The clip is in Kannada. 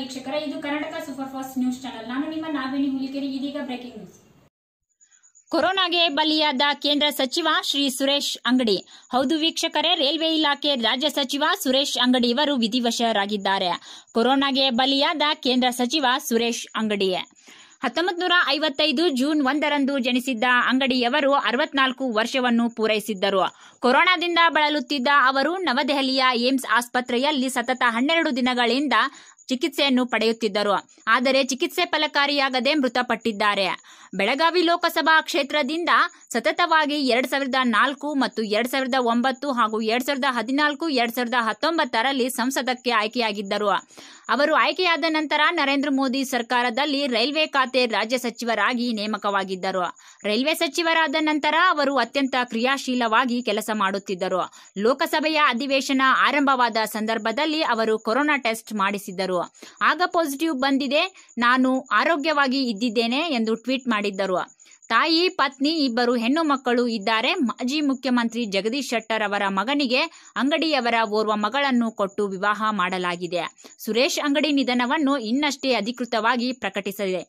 ವೀಕ್ಷಕರ ಇದು Karnataka super fast news channel ನಾನು ನಿಮ್ಮ ನಾವಿನಿ ಇದೀಗ ಬ್ರೇಕಿಂಗ್ ನ್ಯೂಸ್ ಕೊರೋನಾಗೆ ಬಲಿಯಾದ ಕೇಂದ್ರ ಸಚಿವ ಶ್ರೀ ಸುರೇಶ್ ಅಂಗಡಿ ಹೌದು ವೀಕ್ಷಕರೇ ರೈಲ್ವೆ ಇಲಾಖೆ ರಾಜ್ಯ ಸಚಿವ ಸುರೇಶ್ ಅಂಗಡಿ ಇವರು ವಿಧಿವಶರಾಗಿದ್ದಾರೆ ಕೊರೋನಾಗೆ ಬಲಿಯಾದ ಕೇಂದ್ರ ಸಚಿವ ಸುರೇಶ್ ಅಂಗಡಿ ಹತ್ತೊಂಬತ್ ನೂರ ಐವತ್ತೈದು ಜೂನ್ ಒಂದರಂದು ಜನಿಸಿದ್ದ ಅಂಗಡಿಯವರು ಅರವತ್ನಾಲ್ಕು ವರ್ಷವನ್ನು ಪೂರೈಸಿದ್ದರು ಕೊರೋನಾದಿಂದ ಬಳಲುತ್ತಿದ್ದ ಅವರು ನವದೆಹಲಿಯ ಏಮ್ಸ್ ಆಸ್ಪತ್ರೆಯಲ್ಲಿ ಸತತ ಹನ್ನೆರಡು ದಿನಗಳಿಂದ ಚಿಕಿತ್ಸೆಯನ್ನು ಪಡೆಯುತ್ತಿದ್ದರು ಆದರೆ ಚಿಕಿತ್ಸೆ ಫಲಕಾರಿಯಾಗದೆ ಮೃತಪಟ್ಟಿದ್ದಾರೆ ಬೆಳಗಾವಿ ಲೋಕಸಭಾ ಕ್ಷೇತ್ರದಿಂದ ಸತತವಾಗಿ ಎರಡ್ ಸಾವಿರದ ನಾಲ್ಕು ಮತ್ತು ಎರಡ್ ಸಾವಿರದ ಒಂಬತ್ತು ಹಾಗೂ ಎರಡ್ ಸಾವಿರದ ಹದಿನಾಲ್ಕು ಎರಡ್ ಸಾವಿರದ ಹತ್ತೊಂಬತ್ತರಲ್ಲಿ ಸಂಸದಕ್ಕೆ ಆಯ್ಕೆಯಾಗಿದ್ದರು ಅವರು ಆಯ್ಕೆಯಾದ ನಂತರ ನರೇಂದ್ರ ಮೋದಿ ಸರ್ಕಾರದಲ್ಲಿ ರೈಲ್ವೆ ಖಾತೆ ರಾಜ್ಯ ಸಚಿವರಾಗಿ ನೇಮಕವಾಗಿದ್ದರು ರೈಲ್ವೆ ಸಚಿವರಾದ ನಂತರ ಅವರು ಅತ್ಯಂತ ಕ್ರಿಯಾಶೀಲವಾಗಿ ಕೆಲಸ ಮಾಡುತ್ತಿದ್ದರು ಲೋಕಸಭೆಯ ಅಧಿವೇಶನ ಆರಂಭವಾದ ಸಂದರ್ಭದಲ್ಲಿ ಅವರು ಕೊರೋನಾ ಟೆಸ್ಟ್ ಮಾಡಿಸಿದ್ದರು ಆಗ ಪಾಸಿಟಿವ್ ಬಂದಿದೆ ನಾನು ಆರೋಗ್ಯವಾಗಿ ಇದ್ದಿದ್ದೇನೆ ಎಂದು ಟ್ವೀಟ್ ಮಾಡಿದ್ದರು ತಾಯಿ ಪತ್ನಿ ಇಬ್ಬರು ಹೆಣ್ಣು ಮಕ್ಕಳು ಇದ್ದಾರೆ ಮಾಜಿ ಮುಖ್ಯಮಂತ್ರಿ ಜಗದೀಶ್ ಶೆಟ್ಟರ್ ಅವರ ಮಗನಿಗೆ ಅಂಗಡಿಯವರ ಓರ್ವ ಮಗಳನ್ನು ಕೊಟ್ಟು ವಿವಾಹ ಮಾಡಲಾಗಿದೆ ಸುರೇಶ್ ಅಂಗಡಿ ನಿಧನವನ್ನು ಇನ್ನಷ್ಟೇ ಅಧಿಕೃತವಾಗಿ ಪ್ರಕಟಿಸಿದೆ